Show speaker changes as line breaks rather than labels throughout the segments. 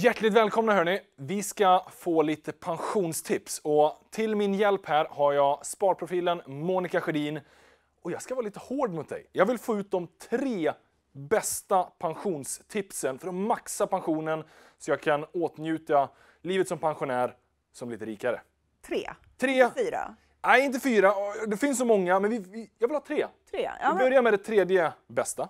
Hjärtligt välkomna hörni! Vi ska få lite pensionstips och till min hjälp här har jag sparprofilen Monica Sjödin och jag ska vara lite hård mot dig. Jag vill få ut de tre bästa pensionstipsen för att maxa pensionen så jag kan åtnjuta livet som pensionär som lite rikare.
Tre? Tre? Fyra?
Nej, inte fyra. Det finns så många, men vi, vi, jag vill ha tre.
Tre? Aha. Vi börjar
med det tredje bästa.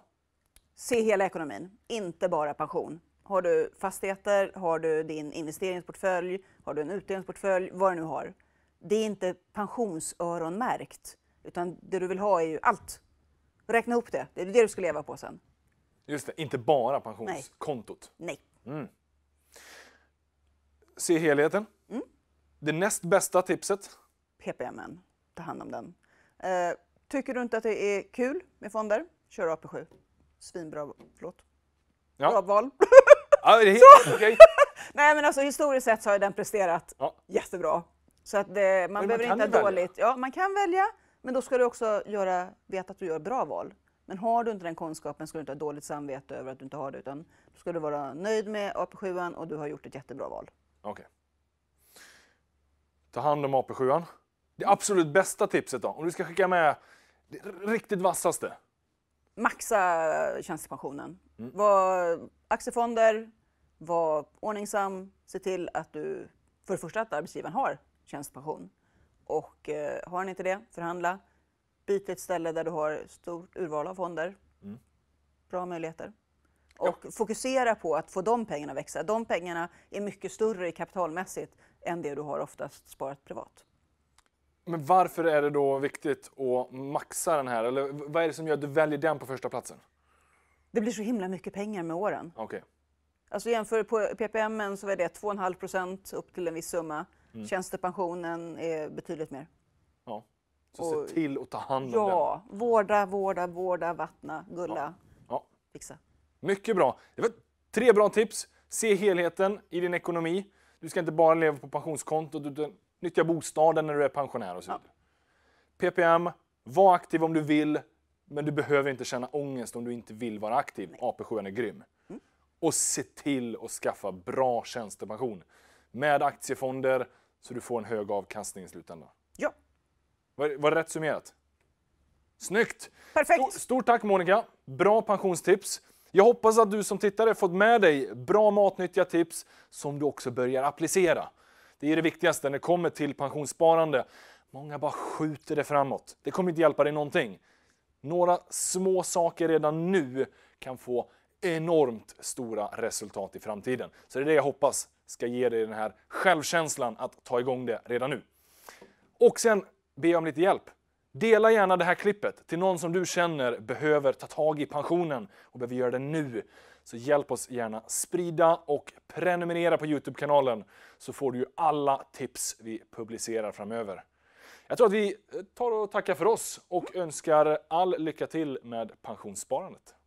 Se hela ekonomin, inte bara pension. Har du fastigheter, har du din investeringsportfölj, har du en utdelningsportfölj, vad du nu har. Det är inte pensionsöronmärkt, utan det du vill ha är ju allt. Räkna ihop det, det är det du ska leva på sen.
Just det, inte bara pensionskontot. Nej. Mm. Se helheten. Mm. Det näst bästa tipset?
PPMen, ta hand om den. Eh, tycker du inte att det är kul med fonder, kör AP7. Svinbra, förlåt. Ja. Bra val. Ja, det är, okay. Nej men alltså historiskt sett så har den presterat ja. jättebra. Så att det, man men behöver man inte ha dåligt. Ja, man kan välja, men då ska du också göra, veta att du gör bra val. Men har du inte den kunskapen ska du inte ha dåligt samvete över att du inte har det, utan då ska du vara nöjd med AP7 och du har gjort ett jättebra val.
Okej. Okay. Ta hand om AP7. Det absolut bästa tipset då, om du ska skicka med det riktigt vassaste
maxa tjänstepensionen. Mm. Var aktiefonder, var ordningsam, se till att du för det första att arbetsgivaren har tjänstepension och eh, har han inte det, förhandla. Byt till ett ställe där du har stort urval av fonder. Mm. Bra möjligheter. Och ja. fokusera på att få de pengarna växa. De pengarna är mycket större kapitalmässigt än det du har oftast sparat privat.
Men varför är det då viktigt att maxa den här? Eller vad är det som gör att du väljer den på första platsen?
Det blir så himla mycket pengar med åren. Okay. Alltså jämför på PPM så är det 2,5 procent upp till en viss summa. Mm. Tjänstepensionen är betydligt mer. Ja. Så och, se till
att ta hand om ja, den. Ja,
vårda, vårda, vårda, vattna, gulla, ja.
ja. fixa. Mycket bra. Det var tre bra tips. Se helheten i din ekonomi. Du ska inte bara leva på pensionskontot nyttja bostaden när du är pensionär och så vidare. Ja. PPM, var aktiv om du vill, men du behöver inte känna ångest om du inte vill vara aktiv. AP7 är grym. Mm. Och se till att skaffa bra tjänstepension med aktiefonder så du får en hög avkastning i slutändan. Ja. Var, var det rätt summerat? Snyggt! Perfekt! Stort, stort tack Monica! Bra pensionstips. Jag hoppas att du som tittare fått med dig bra matnyttiga tips som du också börjar applicera. Det är det viktigaste när det kommer till pensionssparande. Många bara skjuter det framåt. Det kommer inte hjälpa dig någonting. Några små saker redan nu kan få enormt stora resultat i framtiden. Så det är det jag hoppas ska ge dig den här självkänslan att ta igång det redan nu. Och sen be om lite hjälp. Dela gärna det här klippet till någon som du känner behöver ta tag i pensionen och behöver göra det nu. Så hjälp oss gärna sprida och prenumerera på Youtube-kanalen så får du alla tips vi publicerar framöver. Jag tror att vi tar och tackar för oss och önskar all lycka till med pensionssparandet.